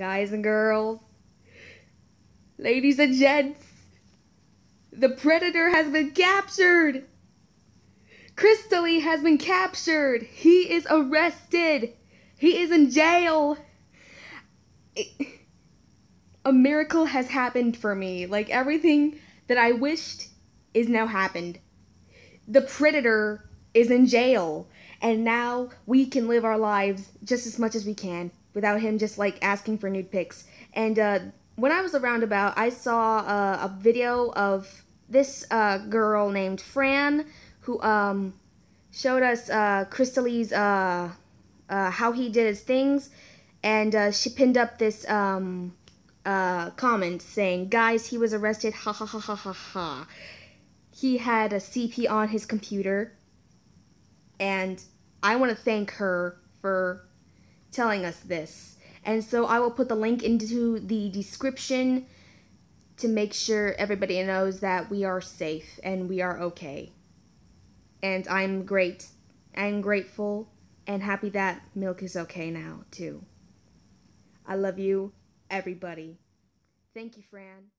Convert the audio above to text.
guys and girls, ladies and gents. The predator has been captured. Christoe has been captured. He is arrested. He is in jail. It, a miracle has happened for me. Like everything that I wished is now happened. The predator is in jail, and now we can live our lives just as much as we can without him just like asking for nude pics. And uh, when I was around about, I saw uh, a video of this uh, girl named Fran who um, showed us uh, uh, uh, how he did his things, and uh, she pinned up this um, uh, comment saying, "Guys, he was arrested. Ha ha ha ha ha ha." He had a CP on his computer, and I want to thank her for telling us this. And so I will put the link into the description to make sure everybody knows that we are safe and we are okay. And I'm great and grateful and happy that milk is okay now, too. I love you, everybody. Thank you, Fran.